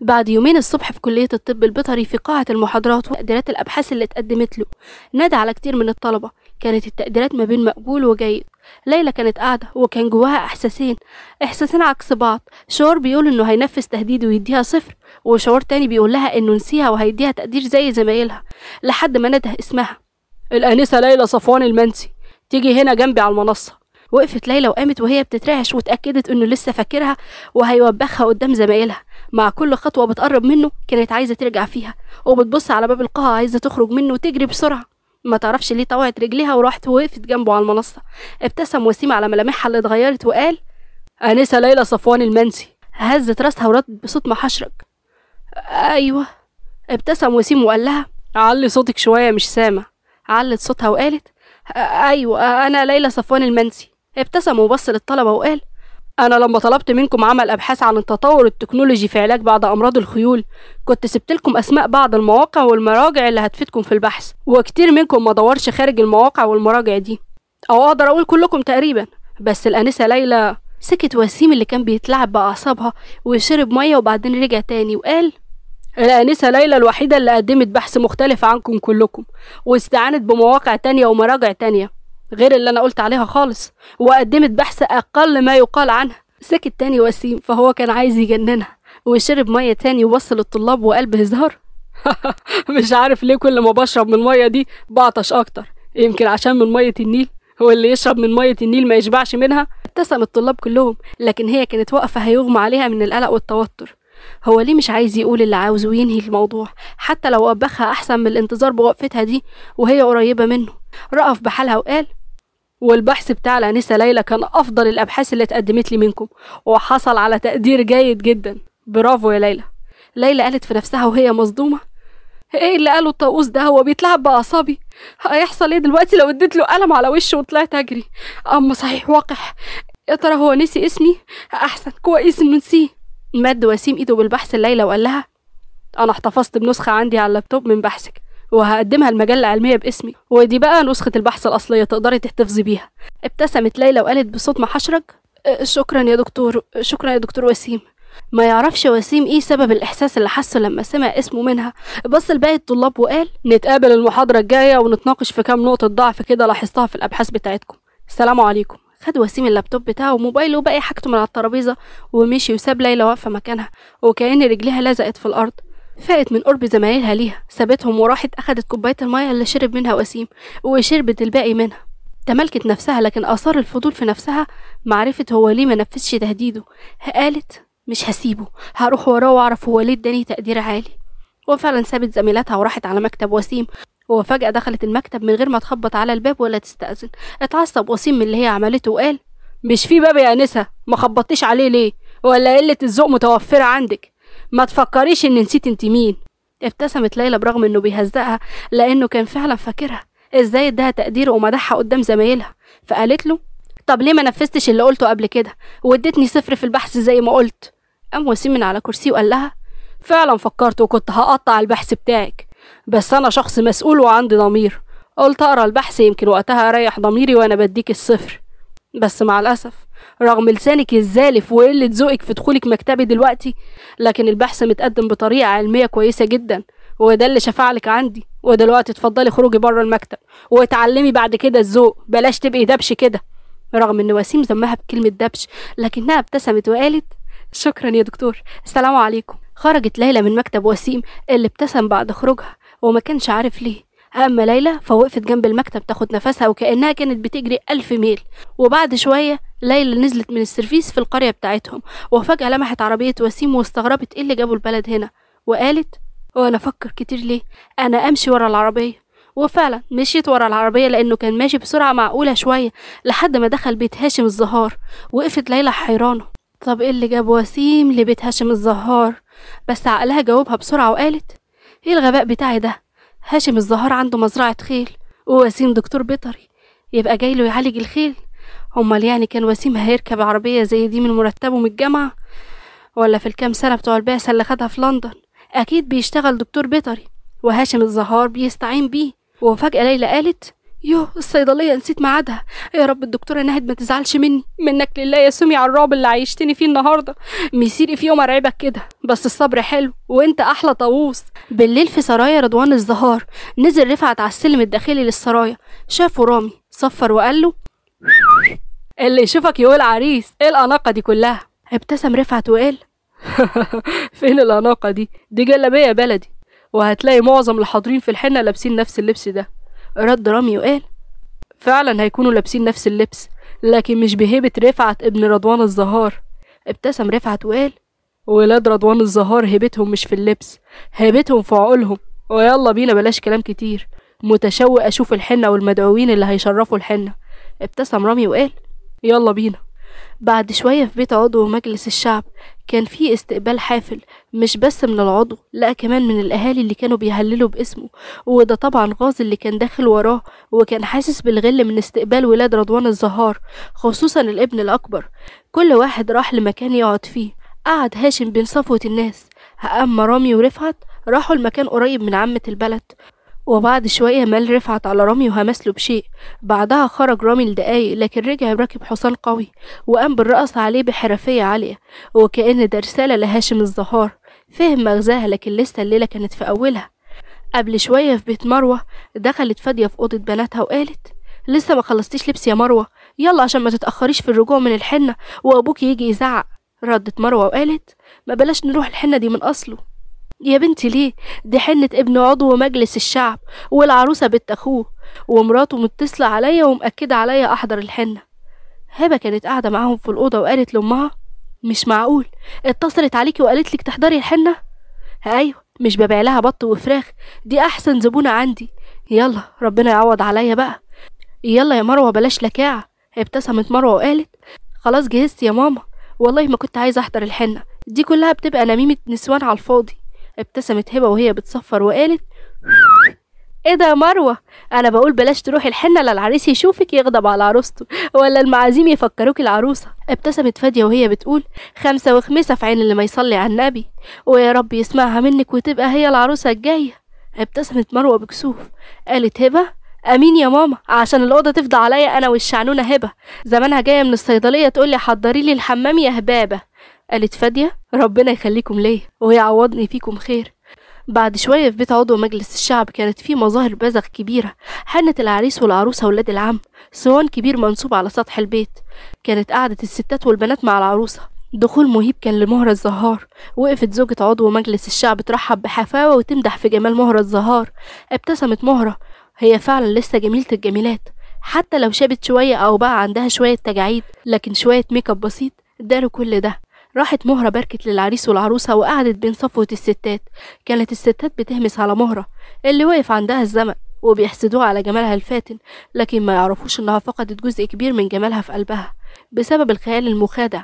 بعد يومين الصبح في كلية الطب البيطري في قاعة المحاضرات وتقديرات الأبحاث اللي اتقدمت له نادى على كتير من الطلبة كانت التقديرات ما بين مقبول وجيد ليلى كانت قاعدة وكان جواها إحساسين إحساسين عكس بعض شعور بيقول إنه هينفذ تهديد ويديها صفر وشعور تاني بيقول لها إنه نسيها وهيديها تقدير زي زمايلها لحد ما نادى اسمها الأنسة ليلى صفوان المنسي تيجي هنا جنبي على المنصة وقفت ليلى وقامت وهي بتترعش وتأكدت إنه لسه فاكرها وهيوبخها قدام زمايلها مع كل خطوة بتقرب منه كانت عايزة ترجع فيها وبتبص على باب القاعة عايزة تخرج منه وتجري بسرعة ما تعرفش ليه طوعت رجليها وراحت وقفت جنبه على المنصة ابتسم وسيم على ملامحها اللي اتغيرت وقال أنسة ليلى صفوان المنسي هزت راسها وردت بصوت محشرج أيوة ابتسم وسيم وقال لها علي صوتك شوية مش سامع علت صوتها وقالت أيوة أنا ليلى صفوان المنسي ابتسم وبص للطلبة وقال أنا لما طلبت منكم عمل أبحاث عن التطور التكنولوجي في علاج بعض أمراض الخيول كنت سبت لكم أسماء بعض المواقع والمراجع اللي هتفيدكم في البحث وكتير منكم ما دورش خارج المواقع والمراجع دي أو أقدر أقول كلكم تقريبا بس الأنسة ليلى سكت وسيم اللي كان بيتلعب بأعصابها وشرب مية وبعدين رجع تاني وقال الأنسة ليلى الوحيدة اللي قدمت بحث مختلف عنكم كلكم واستعانت بمواقع تانية ومراجع تانية غير اللي أنا قلت عليها خالص وقدمت بحث أقل ما يقال عنها سكت تاني وسيم فهو كان عايز يجننها وشرب مية تاني ووصل الطلاب وقال بهزار مش عارف ليه كل ما بشرب من المية دي بعطش أكتر يمكن عشان من مية النيل هو اللي يشرب من مية النيل ما يشبعش منها ابتسم الطلاب كلهم لكن هي كانت واقفة هيغمى عليها من القلق والتوتر هو ليه مش عايز يقول اللي عاوزه وينهي الموضوع حتى لو وبخها أحسن من الانتظار بوقفتها دي وهي قريبة منه رأف بحالها وقال والبحث بتاع الأنسة ليلى كان أفضل الأبحاث اللي اتقدمت لي منكم وحصل على تقدير جيد جدا برافو يا ليلى ليلى قالت في نفسها وهي مصدومة ايه اللي قاله الطاووس ده هو بيتلعب بأعصابي هيحصل ايه دلوقتي لو اديت له قلم على وشه وطلعت اجري اما صحيح وقح يا ترى هو نسي اسمي احسن كويس انه نسيه مد وسيم ايده بالبحث الليله وقال لها انا احتفظت بنسخه عندي على اللابتوب من بحثك وهقدمها المجلة العلمية باسمي ودي بقى نسخة البحث الأصلية تقدري تحتفظي بيها ابتسمت ليلى وقالت بصوت محشرج أه، شكرا يا دكتور شكرا يا دكتور وسيم ما يعرفش وسيم ايه سبب الاحساس اللي حسه لما سمع اسمه منها بص لباقي الطلاب وقال نتقابل المحاضره الجايه ونتناقش في كام نقطه ضعف كده لاحظتها في الابحاث بتاعتكم السلام عليكم خد وسيم اللابتوب بتاعه وموبايله وباقي حاجته من على الترابيزه ومشي وساب ليلى واقفه مكانها وكأن رجليها لزقت في الارض فاقت من قرب زمايلها ليها سابتهم وراحت أخدت كوباية المية اللي شرب منها وسيم وشربت الباقي منها تملكت نفسها لكن آثار الفضول في نفسها معرفة هو ليه ما نفذش تهديده قالت مش هسيبه هروح وراه وأعرف هو ليه اداني تقدير عالي وفعلا سابت زميلتها وراحت على مكتب وسيم وفجأة دخلت المكتب من غير ما تخبط على الباب ولا تستأذن اتعصب وسيم من اللي هي عملته وقال مش في باب يا أنسة ما خبطتيش عليه ليه ولا قلة الذوق متوفرة عندك ما تفكريش ان نسيت انت مين ابتسمت ليلى برغم انه بيهزقها لانه كان فعلا فاكرها ازاي اداها تقدير ومدحها قدام زمايلها فقالت له طب ليه ما نفذتش اللي قلته قبل كده واديتني صفر في البحث زي ما قلت قام وسيم من على كرسيه وقال لها فعلا فكرت وكنت هقطع البحث بتاعك بس انا شخص مسؤول وعندي ضمير قلت اقرا البحث يمكن وقتها اريح ضميري وانا بديك الصفر بس مع الاسف رغم لسانك الزالف وقلة ذوقك في دخولك مكتبي دلوقتي لكن البحث متقدم بطريقة علمية كويسة جدا وده اللي شفعلك عندي ودلوقتي اتفضلي خروجي بره المكتب واتعلمي بعد كده الذوق بلاش تبقي دبش كده رغم ان وسيم ذمها بكلمة دبش لكنها ابتسمت وقالت شكرا يا دكتور السلام عليكم خرجت ليلى من مكتب وسيم اللي ابتسم بعد خروجها وما كانش عارف ليه أما ليلى فوقفت جنب المكتب تاخد نفسها وكأنها كانت بتجري ألف ميل وبعد شوية ليلى نزلت من السرفيس في القرية بتاعتهم وفجأة لمحت عربية وسيم واستغربت إيه اللي جابوا البلد هنا وقالت وأنا أفكر كتير ليه أنا أمشي ورا العربية وفعلا مشيت ورا العربية لأنه كان ماشي بسرعة معقولة شوية لحد ما دخل بيت هاشم الزهار وقفت ليلى حيرانة طب إيه اللي جاب وسيم لبيت هاشم الزهار بس عقلها جاوبها بسرعة وقالت إيه الغباء بتاعي ده هاشم الزهار عنده مزرعة خيل ووسيم دكتور بيطري يبقى جاي له يعالج الخيل امال يعني كان وسيم هيركب عربية زي دي من مرتبه من الجامعة ولا في الكام سنة بتوع البعثة اللي خدها في لندن أكيد بيشتغل دكتور بيطري وهاشم الزهار بيستعين بيه وفجأة ليلى قالت يوه الصيدليه نسيت ميعادها يا رب الدكتوره نهد ما تزعلش مني منك لله يا سمي على الرعب اللي عيشتني فيه النهارده مسيري في يوم ارعبك كده بس الصبر حلو وانت احلى طاووس بالليل في سرايا رضوان الزهار نزل رفعت على السلم الداخلي للسرايا شافه رامي صفر وقال له اللي يشوفك يقول عريس ايه الاناقه دي كلها ابتسم رفعت وقال فين الاناقه دي دي جلابيه بلدي وهتلاقي معظم الحاضرين في الحنه لابسين نفس اللبس ده رد رامي وقال فعلا هيكونوا لابسين نفس اللبس لكن مش بهيبة رفعت ابن رضوان الزهار ابتسم رفعت وقال ولاد رضوان الزهار هيبتهم مش في اللبس هيبتهم في عقولهم ويلا بينا بلاش كلام كتير متشوق أشوف الحنة والمدعوين اللي هيشرفوا الحنة ابتسم رامي وقال يلا بينا بعد شوية في بيت عضو مجلس الشعب كان في استقبال حافل مش بس من العضو لأ كمان من الأهالي اللي كانوا بيهللوا باسمه وده طبعا غاز اللي كان داخل وراه وكان حاسس بالغل من استقبال ولاد رضوان الزهار خصوصا الابن الأكبر كل واحد راح لمكان يقعد فيه قعد هاشم بين صفوة الناس أما رامي ورفعت راحوا المكان قريب من عمة البلد وبعد شوية مال رفعت على رامي وهمس له بشيء بعدها خرج رامي لدقايق لكن رجع راكب حصان قوي وقام بالرقص عليه بحرفية عالية وكأن ده رسالة لهاشم الزهار فهم مغزاها لكن لسه الليلة كانت في أولها قبل شوية في بيت مروة دخلت فادية في أوضة بناتها وقالت لسه ما خلصتيش لبس يا مروة يلا عشان ما تتأخريش في الرجوع من الحنة وأبوك يجي يزعق ردت مروة وقالت ما بلاش نروح الحنة دي من أصله يا بنتي ليه دي حنة ابن عضو مجلس الشعب والعروسة بنت أخوه ومراته متصلة عليا ومأكدة عليا أحضر الحنة هبة كانت قاعدة معاهم في الأوضة وقالت لأمها مش معقول اتصلت عليكي وقالت لك تحضري الحنة أيوة مش ببيع لها بط وفراخ دي أحسن زبونة عندي يلا ربنا يعوض عليا بقى يلا يا مروة بلاش لكاعة ابتسمت مروة وقالت خلاص جهزت يا ماما والله ما كنت عايزة أحضر الحنة دي كلها بتبقى نميمة نسوان على الفاضي ابتسمت هبة وهي بتصفر وقالت ايه ده يا مروة انا بقول بلاش تروحي الحنة لا العريس يشوفك يغضب على عروسته ولا المعازيم يفكروك العروسة ابتسمت فادية وهي بتقول خمسة وخمسة في عين اللي ما يصلي على النبي ويا رب يسمعها منك وتبقى هي العروسة الجاية ابتسمت مروة بكسوف قالت هبة امين يا ماما عشان الاوضه تفضى عليا انا والشعنونه هبه زمانها جايه من الصيدليه تقولي حضري لي الحمام يا هبابه قالت فادية ربنا يخليكم ليه ويعوضني فيكم خير بعد شوية في بيت عضو مجلس الشعب كانت في مظاهر بزغ كبيرة حنة العريس والعروسة ولاد العم صوان كبير منصوب على سطح البيت كانت قعدة الستات والبنات مع العروسة دخول مهيب كان لمهرة الزهار وقفت زوجة عضو مجلس الشعب ترحب بحفاوة وتمدح في جمال مهرة الزهار ابتسمت مهرة هي فعلا لسه جميلة الجميلات حتى لو شابت شوية أو بقى عندها شوية تجاعيد لكن شوية ميك اب بسيط داروا كل ده راحت مهرة باركت للعريس والعروسة وقعدت بين صفوة الستات كانت الستات بتهمس على مهرة اللي وقف عندها الزمن وبيحسدوها على جمالها الفاتن لكن ما يعرفوش انها فقدت جزء كبير من جمالها في قلبها بسبب الخيال المخادع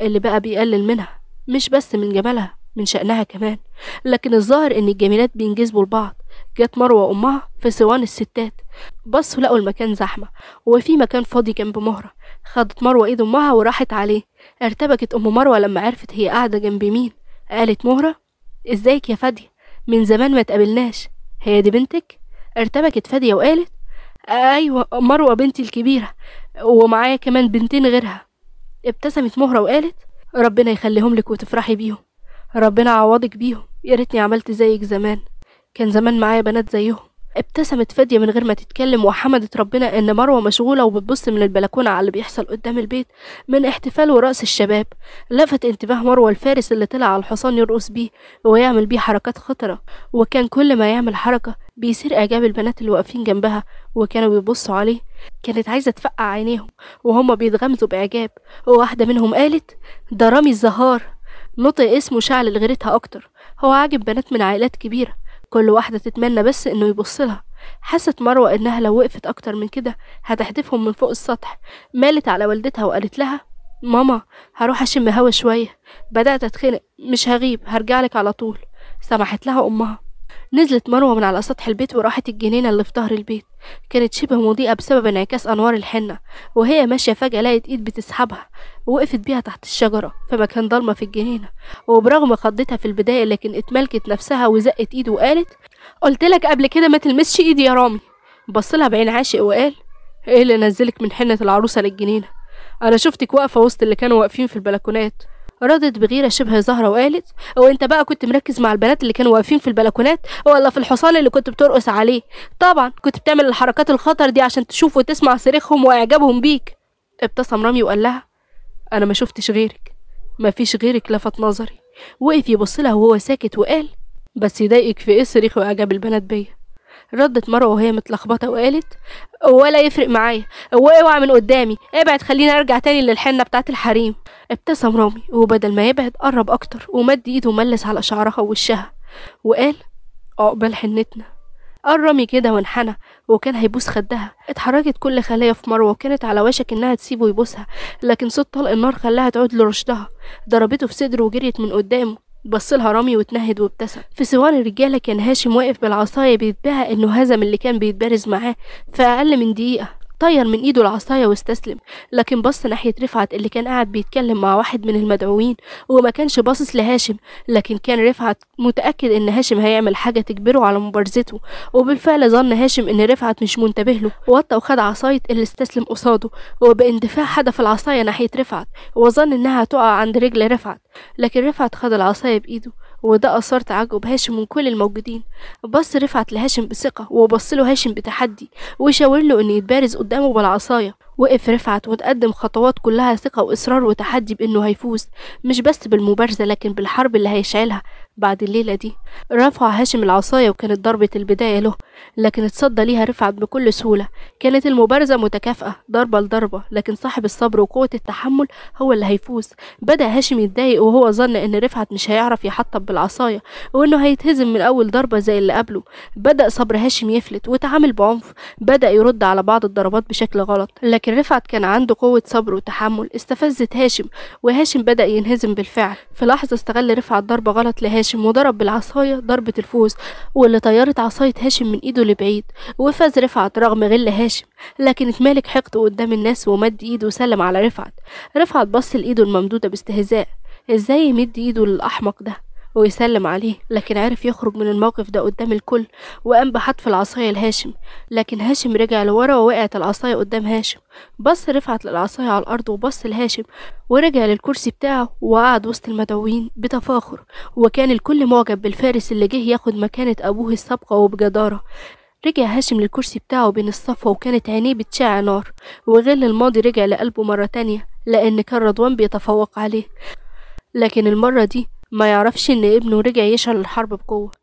اللي بقى بيقلل منها مش بس من جمالها من شأنها كمان لكن الظاهر ان الجميلات بينجذبوا لبعض جت مروة وأمها في صوان الستات بصوا لقوا المكان زحمة وفي مكان فاضي جنب مهرة خدت مروة إيد أمها وراحت عليه ارتبكت أم مروة لما عرفت هي قاعدة جنب مين قالت مهرة ازيك يا فادية من زمان ما تقابلناش هي دي بنتك ارتبكت فادية وقالت أيوة مروة بنتي الكبيرة ومعايا كمان بنتين غيرها ابتسمت مهرة وقالت ربنا يخليهم لك وتفرحي بيهم ربنا عوضك بيهم يا ريتني عملت زيك زمان كان زمان معايا بنات زيهم ابتسمت فادية من غير ما تتكلم وحمدت ربنا إن مروة مشغولة وبتبص من البلكونة على اللي بيحصل قدام البيت من احتفال ورقص الشباب لفت انتباه مروة الفارس اللي طلع على الحصان يرقص بيه ويعمل بيه حركات خطرة وكان كل ما يعمل حركة بيثير إعجاب البنات اللي واقفين جنبها وكانوا بيبصوا عليه كانت عايزة تفقع عينيهم وهما بيتغمزوا بإعجاب وواحدة منهم قالت ده رامي الزهار نطق اسمه شعل لغيرتها أكتر هو عاجب بنات من عائلات كبيرة كل واحدة تتمنى بس إنه يبصلها حست مروة إنها لو وقفت أكتر من كده هتحدفهم من فوق السطح مالت على والدتها وقالت لها ماما هروح أشم هوا شوية بدأت أتخنق مش هغيب هرجعلك على طول سمحت لها أمها نزلت مروة من على سطح البيت وراحت الجنينة اللي في ظهر البيت كانت شبه مضيئة بسبب انعكاس أنوار الحنة وهي ماشية فجأة لقت إيد بتسحبها ووقفت بيها تحت الشجرة فما كان ضلمة في الجنينة وبرغم خضتها في البداية لكن اتملكت نفسها وزقت إيد وقالت قلت لك قبل كده ما تلمسش إيدي يا رامي بصلها بعين عاشق وقال إيه اللي نزلك من حنة العروسة للجنينة أنا شفتك واقفة وسط اللي كانوا واقفين في البلكونات ردت بغيرة شبه زهرة وقالت هو انت بقى كنت مركز مع البنات اللي كانوا واقفين في البلكونات ولا في الحصان اللي كنت بترقص عليه طبعا كنت بتعمل الحركات الخطر دي عشان تشوف وتسمع صريخهم واعجابهم بيك ابتسم رامي وقال لها انا ما شفتش غيرك ما فيش غيرك لفت نظري وقف يبص لها وهو ساكت وقال بس يضايقك في ايه صريخ واعجاب البنات بيا ردت مروه وهي متلخبطه وقالت ولا يفرق معايا هو اوعى من قدامي ابعد خليني ارجع تاني للحنه بتاعت الحريم ابتسم رامي وبدل ما يبعد قرب اكتر ومد ايده وملس على شعرها ووشها وقال عقبال حنتنا قرمي كده وانحنى وكان هيبوس خدها اتحركت كل خلايا في مروه وكانت على وشك انها تسيبه يبوسها لكن صوت طلق النار خلاها تعود لرشدها ضربته في صدره وجريت من قدامه بص لها رامي واتنهد وابتسم في سوار الرجاله كان هاشم واقف بالعصايه بيتباهى انه هزم اللي كان بيتبارز معاه في اقل من دقيقه طير من ايده العصايه واستسلم لكن بص ناحيه رفعت اللي كان قاعد بيتكلم مع واحد من المدعوين وما كانش باصص لهاشم لكن كان رفعت متاكد ان هاشم هيعمل حاجه تجبره على مبارزته وبالفعل ظن هاشم ان رفعت مش منتبه له وطى وخد عصايه اللي استسلم قصاده وباندفاع حدف العصايه ناحيه رفعت وظن انها تقع عند رجل رفعت لكن رفعت خد العصاية بإيده وده أثار تعجب هاشم من كل الموجودين بص رفعت لهاشم بثقة وبص له هاشم بتحدي وشاور له إنه يتبارز قدامه بالعصاية وقف رفعت وتقدم خطوات كلها ثقة وإصرار وتحدي بإنه هيفوز مش بس بالمبارزة لكن بالحرب اللي هيشعلها بعد الليلة دي رفع هاشم العصاية وكانت ضربة البداية له لكن اتصدى ليها رفعت بكل سهولة كانت المبارزة متكافئة ضربة لضربة لكن صاحب الصبر وقوة التحمل هو اللي هيفوز بدأ هاشم يتضايق وهو ظن إن رفعت مش هيعرف يحطب بالعصاية وإنه هيتهزم من أول ضربة زي اللي قبله بدأ صبر هاشم يفلت وتعامل بعنف بدأ يرد على بعض الضربات بشكل غلط لكن رفعت كان عنده قوة صبر وتحمل استفزت هاشم وهاشم بدأ ينهزم بالفعل في لحظة استغل رفعت ضربة غلط لهاشم وضرب بالعصاية ضربة الفوز واللي طيرت عصاية هاشم من إيده لبعيد وفاز رفعت رغم غل هاشم لكن اتمالك حقد قدام الناس ومد إيده وسلم على رفعت رفعت بص لإيده الممدودة باستهزاء ازاي يمد إيده للأحمق ده ويسلم عليه لكن عرف يخرج من الموقف ده قدام الكل وقام بحطف العصاية لهاشم لكن هاشم رجع لورا ووقعت العصاية قدام هاشم بص رفعت العصاية على الأرض وبص لهاشم ورجع للكرسي بتاعه وقعد وسط المدعوين بتفاخر وكان الكل معجب بالفارس اللي جه ياخد مكانة أبوه السابقة وبجدارة رجع هاشم للكرسي بتاعه بين الصفوة وكانت عينيه بتشع نار وغل الماضي رجع لقلبه مرة تانية لأن كان رضوان بيتفوق عليه لكن المرة دي ما يعرفش ان ابنه رجع يشعل الحرب بقوة